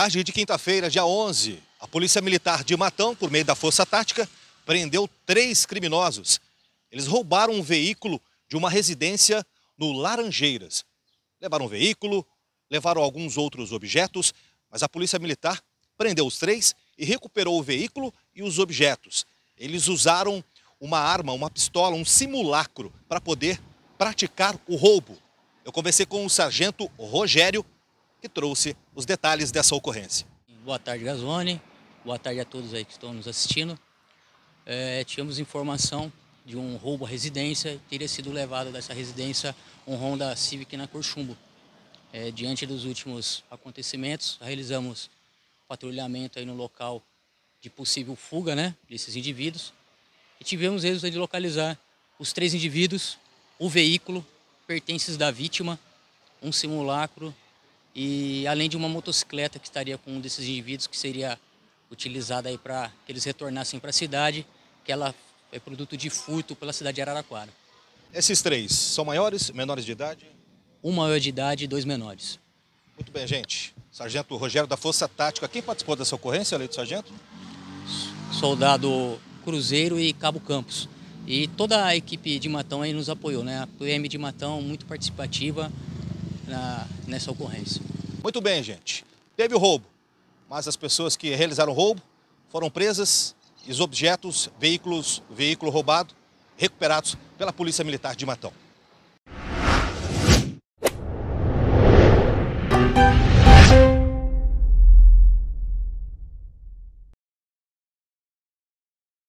Tarde de quinta-feira, dia 11, a Polícia Militar de Matão, por meio da Força Tática, prendeu três criminosos. Eles roubaram um veículo de uma residência no Laranjeiras. Levaram o veículo, levaram alguns outros objetos, mas a Polícia Militar prendeu os três e recuperou o veículo e os objetos. Eles usaram uma arma, uma pistola, um simulacro para poder praticar o roubo. Eu conversei com o sargento Rogério que trouxe os detalhes dessa ocorrência. Boa tarde, Gazone. Boa tarde a todos aí que estão nos assistindo. É, tínhamos informação de um roubo à residência, teria sido levado dessa residência um Honda Civic na Corchumbo. É, diante dos últimos acontecimentos, realizamos patrulhamento aí no local de possível fuga né, desses indivíduos e tivemos êxito de localizar os três indivíduos, o veículo, pertences da vítima, um simulacro e além de uma motocicleta que estaria com um desses indivíduos que seria utilizada aí para que eles retornassem para a cidade, que ela é produto de furto pela cidade de Araraquara. Esses três são maiores, menores de idade? Um maior de idade e dois menores. Muito bem, gente. Sargento Rogério da Força Tática, quem participou dessa ocorrência, além do sargento? Soldado Cruzeiro e Cabo Campos. E toda a equipe de Matão aí nos apoiou, né? A PM de Matão muito participativa, na, nessa ocorrência. Muito bem, gente. Teve o roubo, mas as pessoas que realizaram o roubo foram presas e os objetos, veículos, veículo roubado, recuperados pela Polícia Militar de Matão.